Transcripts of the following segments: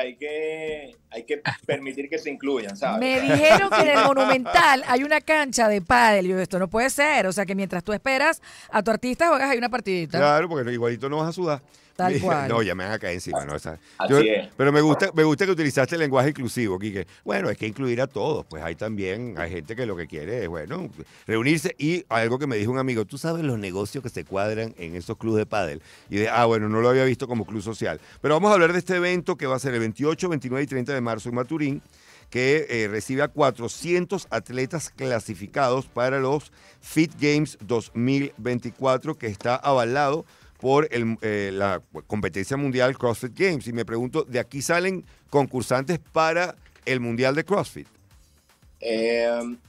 Hay que, hay que permitir que se incluyan, ¿sabes? Me dijeron que en el Monumental hay una cancha de pádel. Yo, esto no puede ser. O sea, que mientras tú esperas a tu artista, juegas ahí una partidita. Claro, porque igualito no vas a sudar. No, ya me van a caer encima. ¿no? Pero me gusta, me gusta que utilizaste el lenguaje inclusivo, Quique. Bueno, es que incluir a todos. Pues hay también, hay gente que lo que quiere es, bueno, reunirse. Y algo que me dijo un amigo, tú sabes los negocios que se cuadran en esos clubes de pádel. Y de, ah, bueno, no lo había visto como club social. Pero vamos a hablar de este evento que va a ser el 28, 29 y 30 de marzo en Maturín que eh, recibe a 400 atletas clasificados para los Fit Games 2024, que está avalado por el, eh, la competencia mundial CrossFit Games. Y me pregunto, ¿de aquí salen concursantes para el mundial de CrossFit? Eh,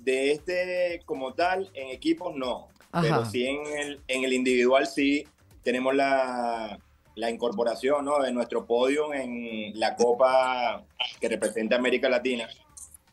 de este como tal, en equipos no, pero sí en el, en el individual sí tenemos la, incorporación ¿no? de nuestro podio en la Copa que representa América Latina.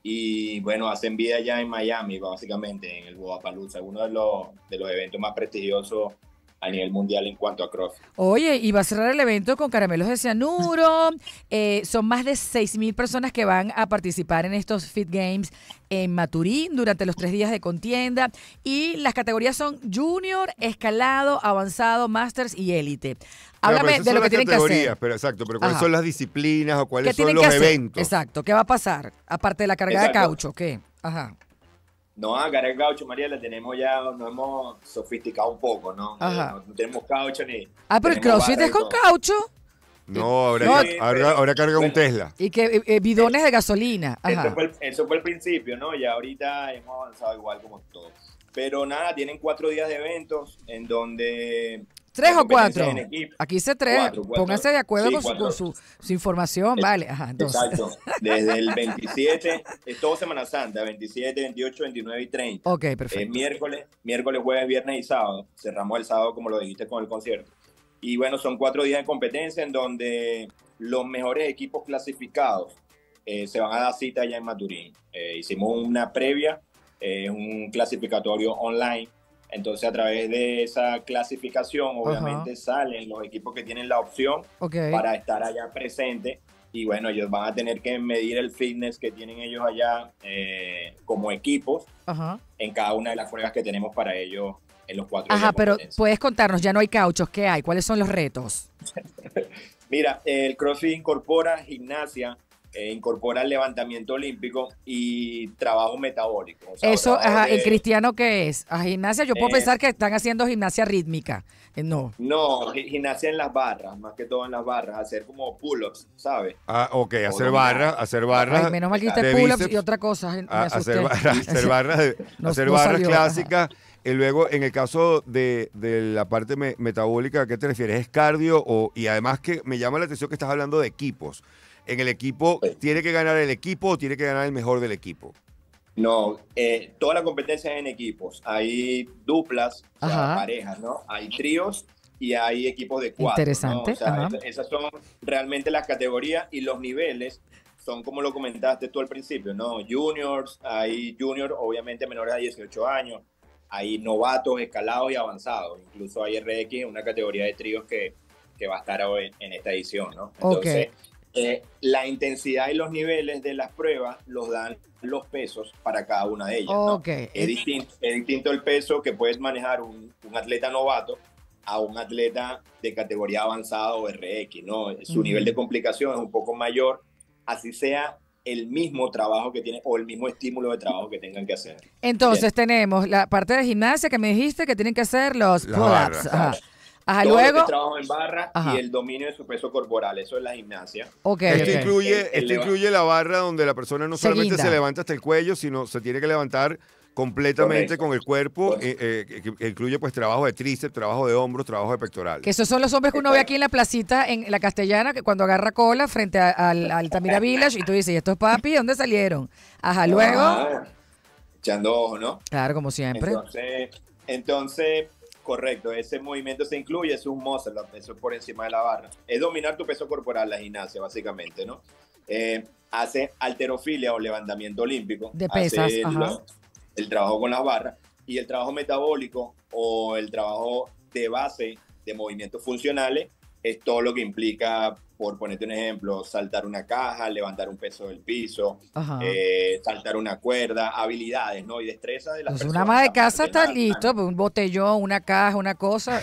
Y bueno, hacen vida ya en Miami, básicamente, en el Palooza. uno de los, de los eventos más prestigiosos a nivel mundial en cuanto a cross. Oye, y va a cerrar el evento con caramelos de cianuro. Eh, son más de 6.000 personas que van a participar en estos Fit Games en Maturín durante los tres días de contienda. Y las categorías son junior, escalado, avanzado, masters y élite. Háblame de lo que tienen que hacer. Pero exacto, pero cuáles son las disciplinas o cuáles son los eventos. Exacto, ¿qué va a pasar? Aparte de la carga de caucho, ¿qué? Ajá. No, a el gaucho, María, la tenemos ya, nos hemos sofisticado un poco, ¿no? Ajá. Eh, no, tenemos caucho ni. Ah, pero el CrossFit es con caucho. No, ahora, carga, un Tesla. Y que eh, eh, bidones de gasolina. Eso, fue el, eso, fue el, principio, ¿no? Y ahorita hemos avanzado igual como todos. Pero nada, tienen cuatro días de eventos en donde ¿Tres o cuatro? Aquí se tres. Pónganse de acuerdo con, su, información, eh, vale. Exacto. Desde el 27, es todo Semana Santa, 27, 28, 29 y 30. Ok, eh, perfecto. Es miércoles, miércoles, jueves, viernes y sábado. Cerramos el sábado, como lo dijiste, con el concierto. Y bueno, son cuatro días de competencia en donde los mejores equipos clasificados eh, se van a dar cita allá en Maturín. hicimos una previa, un clasificatorio online entonces, a través de esa clasificación, obviamente salen los equipos que tienen la opción para estar allá presente. Y bueno, ellos van a tener que medir el fitness que tienen ellos allá eh, como equipos en cada una de las pruebas que tenemos para ellos en los cuatro. Ajá, pero puedes contarnos, ya no hay cauchos, ¿qué hay? ¿Cuáles son los retos? Mira, el CrossFit incorpora gimnasia, eh, incorpora el levantamiento olímpico y trabajo metabólico. Eso, ¿el cristiano qué es? ¿A gimnasia? Yo puedo pensar que están haciendo gimnasia rítmica. Eh, no. No, gimnasia en las barras, más que todo en las barras, hacer como pull-ups, ¿sabes? Ah, ok, hacer barras, hacer barras. menos mal que pull-ups y otra cosa. Eh, hacer barras, hacer barras, clásicas. Y luego, en el caso de, la parte metabólica, ¿a qué te refieres? ¿Es cardio? y además que me llama la atención que estás hablando de equipos en el equipo, ¿tiene que ganar el equipo o tiene que ganar el mejor del equipo? No, eh, toda la competencia es en equipos. Hay duplas, parejas, ¿no? Hay tríos y hay equipos de cuatro. Interesante. esas son realmente las categorías y los niveles son como lo comentaste tú al principio, ¿no? Juniors, hay juniors, obviamente menores de 18 años, hay novatos, escalados y avanzados. Incluso hay RX, una categoría de tríos que, que va a estar hoy en esta edición, ¿no? Entonces, eh, la intensidad y los niveles de las pruebas los dan los pesos para cada una de ellas. Es, distinto, el peso que puedes manejar un, atleta novato a un atleta de categoría avanzada o RX, ¿no? Su nivel de complicación es un poco mayor, así sea el mismo trabajo que tiene o el mismo estímulo de trabajo que tengan que hacer. Entonces tenemos la parte de gimnasia que me dijiste que tienen que hacer los pull-ups. Ajá, luego. trabajo en barra y el dominio de su peso corporal. Eso es la gimnasia. Ok. esto incluye, incluye la barra donde la persona no solamente se levanta hasta el cuello, sino se tiene que levantar completamente con el cuerpo, eh, eh, incluye pues trabajo de tríceps, trabajo de hombros, trabajo de pectoral. Que esos son los hombres que uno ve aquí en la placita, en la castellana, que cuando agarra cola frente al Tamira Village y tú dices, ¿y esto es papi dónde salieron? Ajá, luego... Ah, echando ojo, ¿no? Claro, como siempre. Entonces, entonces Correcto, ese movimiento se incluye, es un muscle up, eso es por encima de la barra. Es dominar tu peso corporal, la gimnasia, básicamente, ¿no? Eh, hace alterofilia o levantamiento olímpico. el trabajo con las barras y el trabajo metabólico o el trabajo de base de movimientos funcionales es todo lo que implica por ponerte un ejemplo, saltar una caja, levantar un peso del piso, eh, saltar una cuerda, habilidades, ¿no? Y destreza de las pues personas. Una ama de casa está listo, pues un botellón, una caja, una cosa.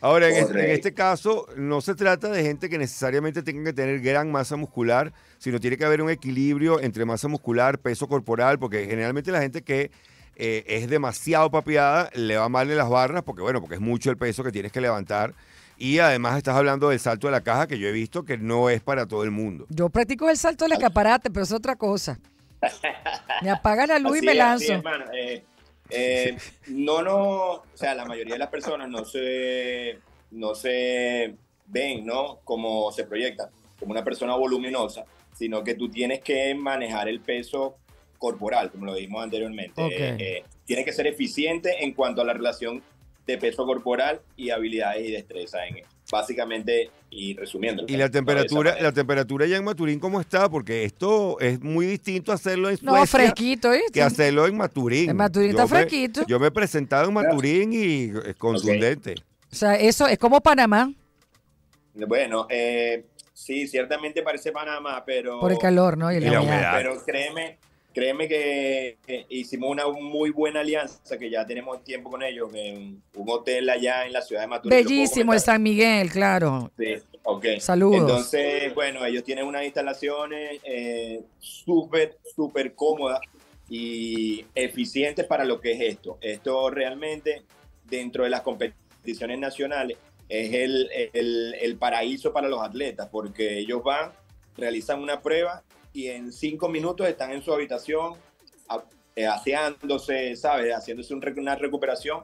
Ahora, en este, caso, no se trata de gente que necesariamente tenga que tener gran masa muscular, sino tiene que haber un equilibrio entre masa muscular, peso corporal, porque generalmente la gente que eh, es demasiado papiada le va mal en las barras, porque bueno, porque es mucho el peso que tienes que levantar y además estás hablando del salto de la caja que yo he visto que no es para todo el mundo. Yo practico el salto del escaparate, pero es otra cosa. Me apaga la luz y me lanzo. Eh, eh, no, no, o sea, la mayoría de las personas no se, no se ven, ¿no? Como se proyecta, como una persona voluminosa, sino que tú tienes que manejar el peso corporal, como lo dijimos anteriormente. Eh, tienes que ser eficiente en cuanto a la relación de peso corporal y habilidades y destreza en básicamente y resumiendo. Y la temperatura, la temperatura ya en Maturín cómo está porque esto es muy distinto hacerlo en Suecia no, fresquito, que hacerlo en Maturín. En Maturín está yo fresquito. yo me he presentado en Maturín y es contundente. O sea, eso es como Panamá. Bueno, eh, sí, ciertamente parece Panamá, pero por el calor, ¿no? Y, y la humedad. Pero créeme, Créeme que eh, hicimos una muy buena alianza, que ya tenemos tiempo con ellos, en un hotel allá en la ciudad de Maturín. Bellísimo, en San Miguel, claro. Sí, ok. Saludos. Entonces, bueno, ellos tienen unas instalaciones eh, súper, súper cómodas y eficientes para lo que es esto. Esto realmente, dentro de las competiciones nacionales, es el, el, el paraíso para los atletas, porque ellos van, realizan una prueba y en cinco minutos están en su habitación eh, aseándose, ¿sabes? Haciéndose una recuperación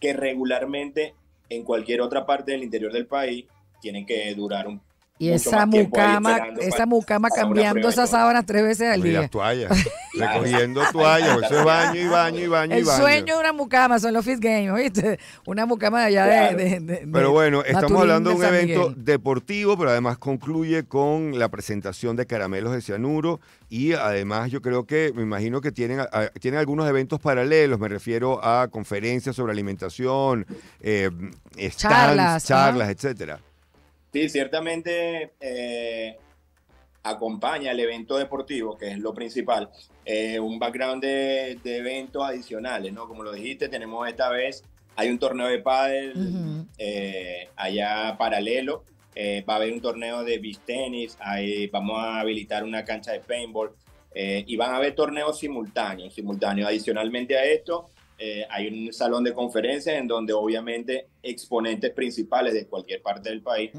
que regularmente en cualquier otra parte del interior del país tienen que durar un y esa mucama, esa mucama cambiando esas sábanas tres veces al día. Y las toallas, recogiendo toallas, eso es baño y baño y baño y baño. sueño de una mucama, son los Fit Games, ¿viste? Una mucama de allá de, de, de, Pero bueno, estamos hablando de un evento deportivo, pero además concluye con la presentación de caramelos de cianuro y además yo creo que, me imagino que tienen, algunos eventos paralelos, me refiero a conferencias sobre alimentación, eh, charlas, etcétera. Sí, ciertamente eh, acompaña el evento deportivo, que es lo principal, eh, un background de, eventos adicionales, ¿no? Como lo dijiste, tenemos esta vez, hay un torneo de pádel eh, allá paralelo, va a haber un torneo de beach tenis, vamos a habilitar una cancha de paintball y van a haber torneos simultáneos, simultáneos adicionalmente a esto eh, hay un salón de conferencias en donde obviamente exponentes principales de cualquier parte del país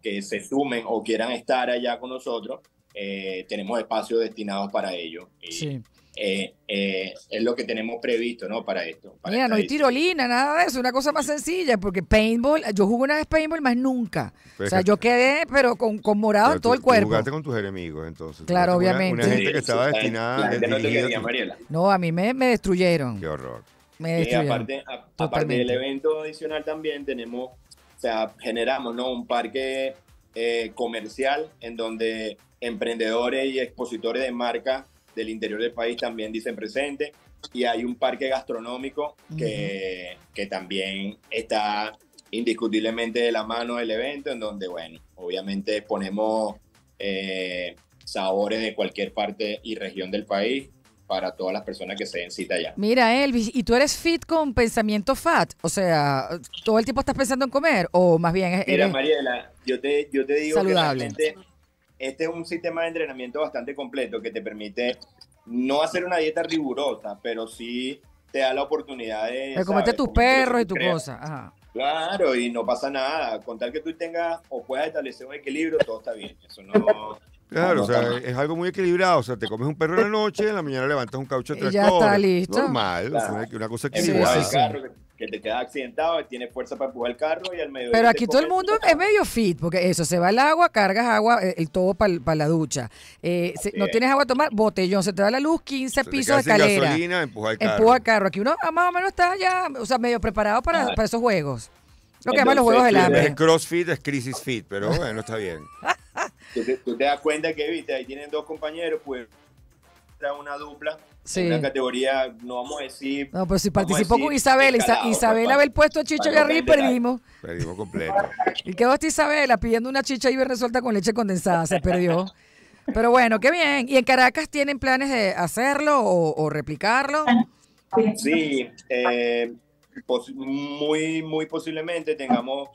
que se sumen o quieran estar allá con nosotros, eh, tenemos espacios destinados para ello. sí. Eh, es lo que tenemos previsto, ¿no? Para esto. Mira, no hay tirolina, nada de eso, una cosa más sencilla, porque paintball, yo jugué una vez paintball, más nunca. Pues o sea, yo quedé, pero con, con morado en todo el cuerpo. jugaste con tus enemigos, entonces. Claro, obviamente. Una, gente que estaba destinada. no, a mí me destruyeron. Qué horror aparte, del evento adicional también tenemos, o sea, generamos ¿no? un parque eh, comercial en donde emprendedores y expositores de marcas del interior del país también dicen presente. Y hay un parque gastronómico que, que también está indiscutiblemente de la mano del evento, en donde, bueno, obviamente ponemos eh, sabores de cualquier parte y región del país para todas las personas que se den cita allá. Mira, Elvis, ¿y tú eres fit con pensamiento fat? O sea, ¿todo el tiempo estás pensando en comer? O más bien eres Mira, Mariela, yo te, yo te digo que realmente este es un sistema de entrenamiento bastante completo que te permite no hacer una dieta rigurosa, pero sí te da la oportunidad de... De comerte tus perros y tu cosa. Ajá. Claro, y no pasa nada. Con tal que tú tengas o puedas establecer un equilibrio, todo está bien. Eso no... Claro, o sea, es algo muy equilibrado. O sea, te comes un perro en la noche, en la mañana levantas un caucho tres ya está listo. Normal, o sea, una cosa equilibrada. Que te queda accidentado, y tiene fuerza para empujar el carro y al medio. Pero aquí todo el mundo es medio fit, porque eso, se va el agua, cargas agua, eh, el todo para la ducha. Eh, no tienes agua a tomar, botellón, se te da la luz, 15 pisos de escalera. gasolina, empuja el carro. Aquí uno ah, más o menos está ya, o sea, medio preparado para, esos juegos. Lo que llaman los juegos del hambre. El crossfit es crisis fit, pero bueno, está bien. tú te das cuenta que, viste, ahí tienen dos compañeros, pues una dupla sí. una categoría, no vamos a decir. No, pero si participó con Isabel, Isabela, Isabela pues, había puesto chicha Chicho Garrido y perdimos. Perdimos completo. Y quedó hasta Isabela pidiendo una chicha y resuelta con leche condensada, se perdió. Pero bueno, qué bien. ¿Y en Caracas tienen planes de hacerlo o, replicarlo? Sí, eh, muy, muy posiblemente tengamos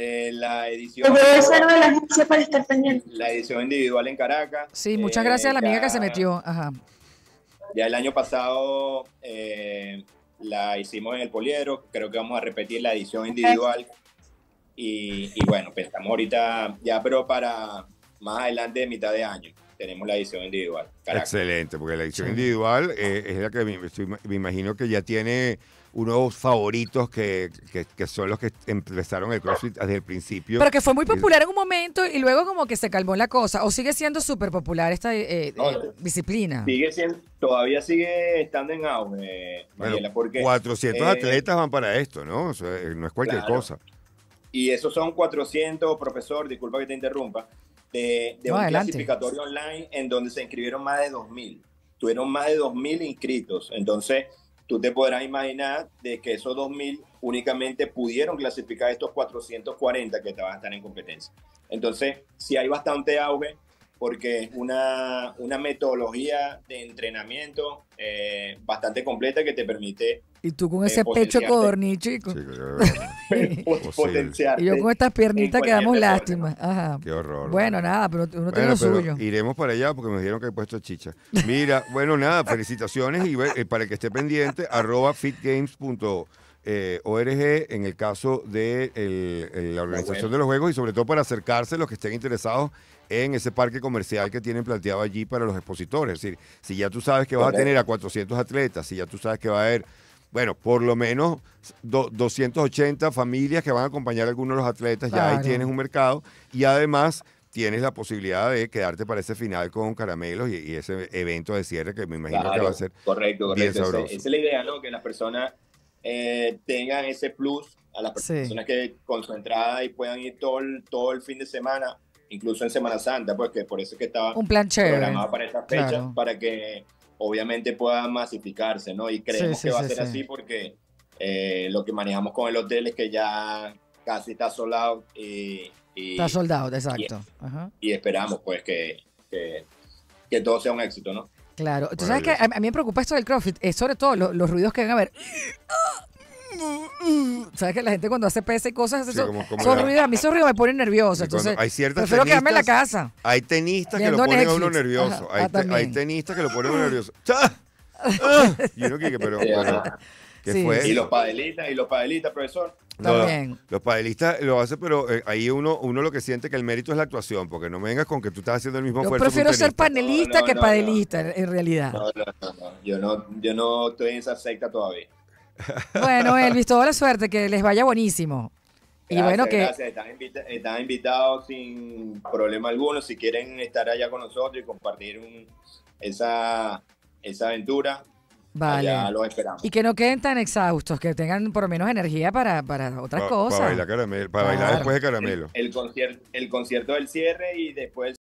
eh, la edición. la edición individual en Caracas. Sí, muchas gracias a la eh, amiga que se metió. Ya el año pasado eh, la hicimos en el poliero. creo que vamos a repetir la edición individual. Y, y bueno, pues estamos ahorita ya, pero para más adelante, de mitad de año tenemos la edición individual. Excelente, porque la edición individual eh, es la que me, imagino que ya tiene unos favoritos que, son los que empezaron el CrossFit desde el principio. Pero que fue muy popular en un momento y luego como que se calmó la cosa. ¿O sigue siendo súper popular esta eh, eh, disciplina? Sigue siendo, todavía sigue estando en auge, Mariela, porque... 400 atletas van para esto, ¿no? no es cualquier cosa. Y esos son 400, profesor, disculpa que te interrumpa, de, un clasificatorio online en donde se inscribieron más de 2.000. Tuvieron más de 2.000 inscritos. Entonces, tú te podrás imaginar de que esos 2.000 únicamente pudieron clasificar estos 440 que te van a estar en competencia. Entonces, si hay bastante auge, porque es una, una metodología de entrenamiento eh, bastante completa que te permite... Y tú con eh, ese pecho codorniz, chico. Y yo con estas piernitas que damos lástima. Ajá. Qué horror. Bueno, nada, pero uno tiene lo suyo. Iremos para allá porque me dijeron que he puesto chicha. Mira, bueno, nada, felicitaciones y eh, para que esté pendiente, arroba fitgames.org en el caso de la organización de los juegos y sobre todo para acercarse a los que estén interesados en ese parque comercial que tienen planteado allí para los expositores. Es decir, si ya tú sabes que vas a tener a 400 atletas, si ya tú sabes que va a haber, bueno, por lo menos 280 familias que van a acompañar a algunos de los atletas, ya ahí tienes un mercado y además tienes la posibilidad de quedarte para ese final con caramelos y, ese evento de cierre que me imagino que va a ser correcto, correcto. Esa, es la idea, ¿no? Que las personas eh, tengan ese plus a las personas que con su entrada y puedan ir todo todo el fin de semana incluso en Semana Santa, pues que por eso es que estaba un para esas fechas, para que obviamente pueda masificarse, ¿no? Y creemos que va a ser así porque eh, lo que manejamos con el hotel es que ya casi está soldado y, está soldado, exacto. Y, esperamos pues que, que, todo sea un éxito, ¿no? Claro. Tú sabes que a, mí me preocupa esto del CrossFit, eh, sobre todo los ruidos que van a ver. ¿Sabes que la gente cuando hace pesa y cosas, hace son ruidos? A mí esos me ponen nerviosa. Entonces, hay ciertas prefiero tenistas, quedarme en la casa. Hay ah, tenistas que lo ponen a uno nervioso. hay, ¡Ah! tenistas que lo ponen a uno nervioso. Y que, pero, Y los padelistas, y los padelistas, profesor. También. Los padelistas lo hacen, pero eh, ahí uno, uno lo que siente que el mérito es la actuación, porque no me vengas con que tú estás haciendo el mismo esfuerzo. Yo prefiero ser panelista que padelista, en realidad. No, no, no, Yo no, yo no estoy en esa secta todavía. Bueno, Elvis, toda la suerte, que les vaya buenísimo. y bueno, que. están, invitados sin problema alguno. Si quieren estar allá con nosotros y compartir esa, esa aventura, Vale. los esperamos. Y que no queden tan exhaustos, que tengan por lo menos energía para, para otras cosas. Para bailar, después de caramelo. el, concierto, el concierto del cierre y después